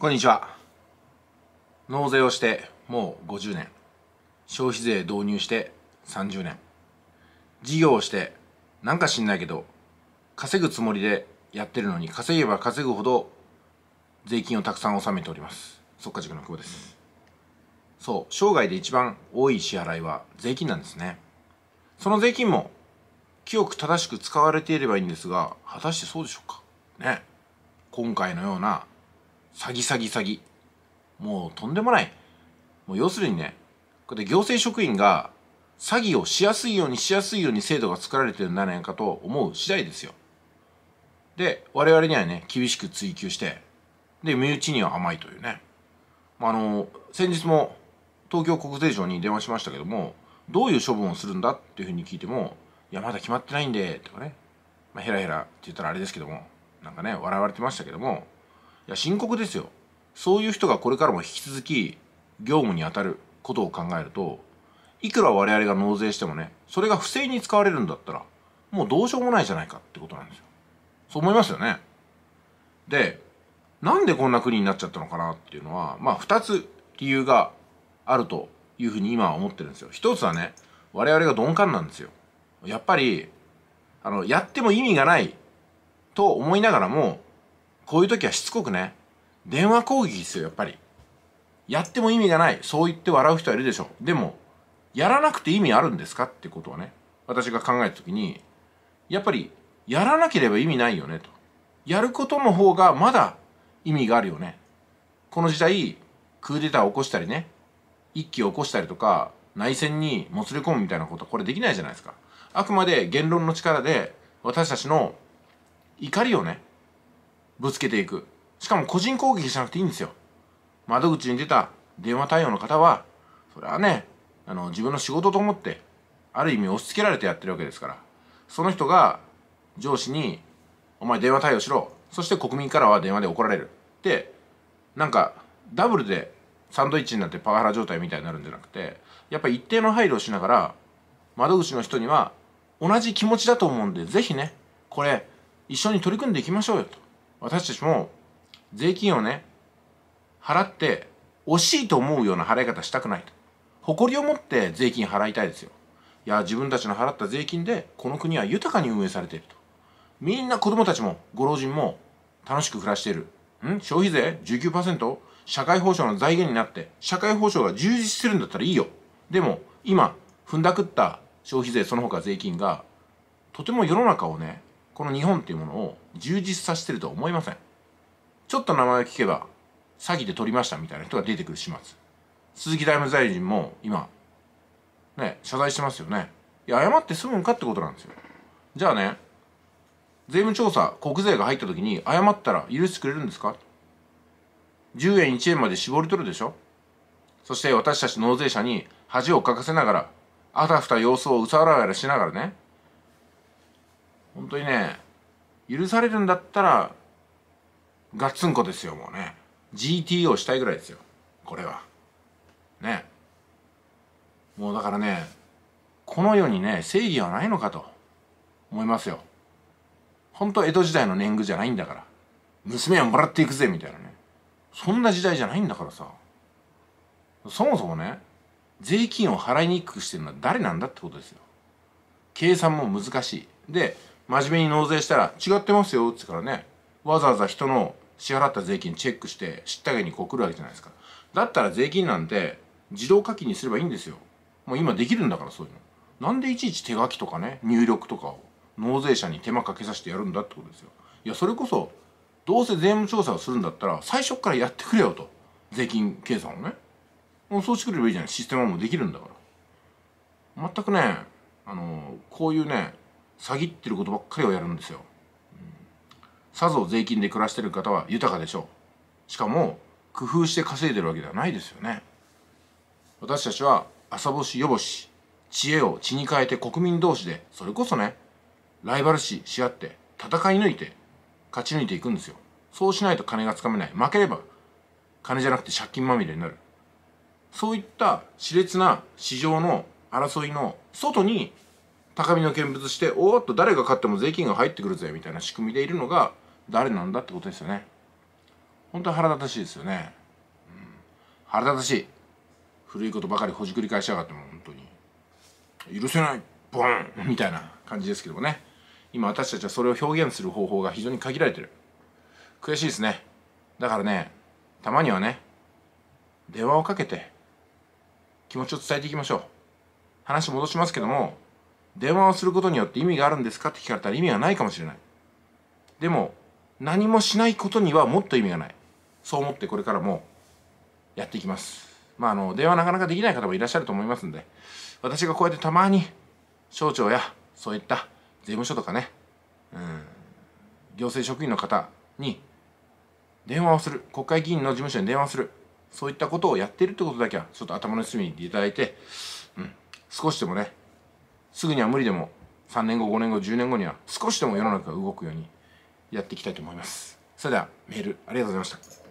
こんにちは納税をしてもう50年消費税導入して30年事業をしてなんか知んないけど稼ぐつもりでやってるのに稼げば稼ぐほど税金をたくさん納めておりますそっか塾の久保ですそう生涯で一番多い支払いは税金なんですねその税金も清く正しく使われていればいいんですが果たしてそうでしょうかね今回のような詐欺詐欺詐欺。もうとんでもない。もう要するにね、これ行政職員が詐欺をしやすいようにしやすいように制度が作られてるんじゃないかと思う次第ですよ。で、我々にはね、厳しく追求して、で、身内には甘いというね。あの、先日も東京国税庁に電話しましたけども、どういう処分をするんだっていうふうに聞いても、いや、まだ決まってないんで、とかね、まあ、ヘラヘラって言ったらあれですけども、なんかね、笑われてましたけども、いや深刻ですよそういう人がこれからも引き続き業務に当たることを考えるといくら我々が納税してもねそれが不正に使われるんだったらもうどうしようもないじゃないかってことなんですよそう思いますよねでなんでこんな国になっちゃったのかなっていうのはまあ2つ理由があるというふうに今は思ってるんですよ一つはね我々が鈍感なんですよやっぱりあのやっても意味がないと思いながらもこういう時はしつこくね、電話攻撃ですよ、やっぱり。やっても意味がない。そう言って笑う人はいるでしょう。でも、やらなくて意味あるんですかってことはね、私が考えた時に、やっぱり、やらなければ意味ないよね、と。やることの方がまだ意味があるよね。この時代、クーデターを起こしたりね、一揆を起こしたりとか、内戦にもつれ込むみたいなことはこれできないじゃないですか。あくまで言論の力で私たちの怒りをね、ぶつけていくしかも個人攻撃しなくていいんですよ窓口に出た電話対応の方はそれはねあの自分の仕事と思ってある意味押し付けられてやってるわけですからその人が上司に「お前電話対応しろ」そして国民からは電話で怒られるでなんかダブルでサンドイッチになってパワハラ状態みたいになるんじゃなくてやっぱ一定の配慮をしながら窓口の人には同じ気持ちだと思うんで是非ねこれ一緒に取り組んでいきましょうよと私たちも税金をね払って惜しいと思うような払い方したくないと誇りを持って税金払いたいですよいや自分たちの払った税金でこの国は豊かに運営されているとみんな子供たちもご老人も楽しく暮らしているん消費税19%社会保障の財源になって社会保障が充実してるんだったらいいよでも今踏んだくった消費税その他税金がとても世の中をねこの日本っていうものを充実させてるとは思いませんちょっと名前を聞けば詐欺で取りましたみたいな人が出てくる始末鈴木財務大臣も今ね謝罪してますよねいや謝って済むんかってことなんですよじゃあね税務調査国税が入った時に謝ったら許してくれるんですか10円1円まで絞り取るでしょそして私たち納税者に恥をかかせながらあたふた様子をうさらわらしながらね本当にね許されるんだったらガッツンコですよもうね GTO したいぐらいですよこれはねもうだからねこの世にね正義はないのかと思いますよ本当江戸時代の年貢じゃないんだから娘はもらっていくぜみたいなねそんな時代じゃないんだからさそもそもね税金を払いにくくしてるのは誰なんだってことですよ計算も難しいで真面目に納税したら違ってますよっつからねわざわざ人の支払った税金チェックして知ったげにこう来るわけじゃないですかだったら税金なんて自動課金にすればいいんですよもう今できるんだからそういうのなんでいちいち手書きとかね入力とかを納税者に手間かけさせてやるんだってことですよいやそれこそどうせ税務調査をするんだったら最初からやってくれよと税金計算をねもうそうしてくればいいじゃないシステムもできるんだから全くねあのこういうね詐欺ってることばっかりをやるんですよ、さぞ税金で暮らしてる方は豊かでしょうしかも工夫して稼いでるわけではないですよね私たちは朝星夜し、知恵を血に変えて国民同士でそれこそねライバル視し合って戦い抜いて勝ち抜いていくんですよそうしないと金がつかめない負ければ金じゃなくて借金まみれになるそういった熾烈な市場の争いの外に高みの見物しておっと誰が勝っても税金が入ってくるぜみたいな仕組みでいるのが誰なんだってことですよね本当に腹立たしいですよね、うん、腹立たしい古いことばかりほじくり返しやがっても本当に許せないボーンみたいな感じですけどもね今私たちはそれを表現する方法が非常に限られてる悔しいですねだからねたまにはね電話をかけて気持ちを伝えていきましょう話戻しますけども電話をすることによって意味があるんですかって聞かれたら意味がないかもしれないでも何もしないことにはもっと意味がないそう思ってこれからもやっていきますまああの電話なかなかできない方もいらっしゃると思いますんで私がこうやってたまに省庁やそういった税務署とかね、うん、行政職員の方に電話をする国会議員の事務所に電話するそういったことをやっているってことだけはちょっと頭の隅にていただいて、うん、少しでもねすぐには無理でも3年後5年後10年後には少しでも世の中が動くようにやっていきたいと思いますそれではメールありがとうございました